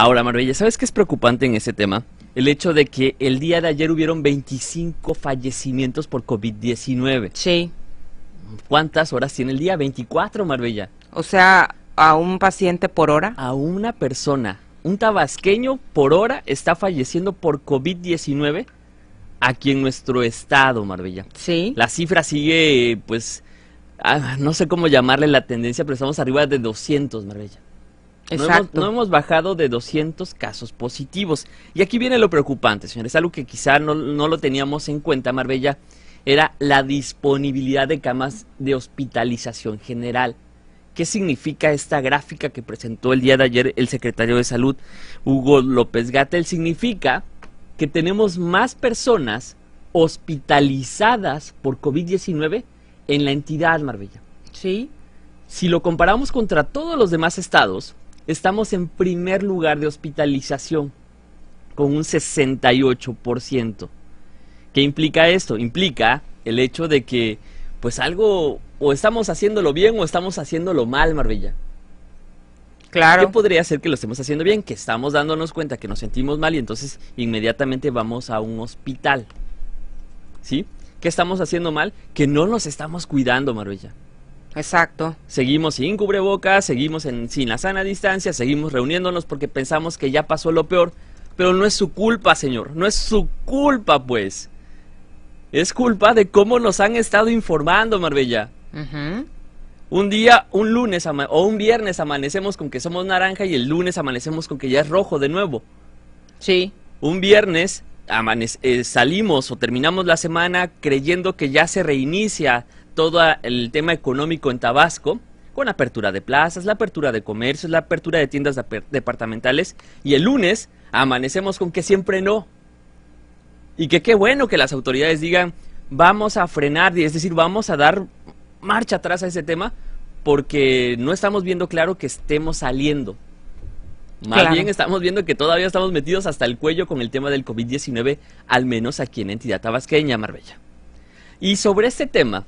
Ahora, Marbella, ¿sabes qué es preocupante en ese tema? El hecho de que el día de ayer hubieron 25 fallecimientos por COVID-19. Sí. ¿Cuántas horas tiene el día? 24, Marbella. O sea, a un paciente por hora. A una persona. Un tabasqueño por hora está falleciendo por COVID-19 aquí en nuestro estado, Marbella. Sí. La cifra sigue, pues, ah, no sé cómo llamarle la tendencia, pero estamos arriba de 200, Marbella. No, hemos, bajado de 200 casos positivos. Y aquí viene lo preocupante, señores. Algo que quizá no, lo teníamos en cuenta, Marbella, era la disponibilidad de camas de hospitalización general. ¿Qué significa esta gráfica que presentó el día de ayer el secretario de Salud, Hugo López Gatel? Significa que tenemos más personas hospitalizadas por COVID-19 en la entidad Marbella. Sí. Si lo comparamos contra todos los demás estados, Estamos en primer lugar de hospitalización con un 68%. ¿Qué implica esto? Implica el hecho de que pues algo o estamos haciéndolo bien o estamos haciéndolo mal, Marbella. Claro. ¿Qué podría ser que lo estemos haciendo bien? Que estamos dándonos cuenta que nos sentimos mal y entonces inmediatamente vamos a un hospital. ¿Sí? ¿Qué estamos haciendo mal? Que no nos estamos cuidando, Marbella. Exacto. Seguimos sin cubrebocas, seguimos en, sin la sana distancia, seguimos reuniéndonos porque pensamos que ya pasó lo peor. Pero no es su culpa, señor. No es su culpa, pues. Es culpa de cómo nos han estado informando, Marbella. Un día, un lunes o un viernes amanecemos con que somos naranja y el lunes amanecemos con que ya es rojo de nuevo. Sí. Un viernes eh, salimos o terminamos la semana creyendo que ya se reinicia todo el tema económico en Tabasco, con apertura de plazas, la apertura de comercios, la apertura de tiendas departamentales. Y el lunes amanecemos con que siempre no. Y que qué bueno que las autoridades digan, vamos a frenar, es decir, vamos a dar marcha atrás a ese tema, porque no estamos viendo claro que estemos saliendo. Más bien estamos viendo que todavía estamos metidos hasta el cuello con el tema del COVID-19, al menos aquí en Entidad Tabasqueña, Marbella. Y sobre este tema...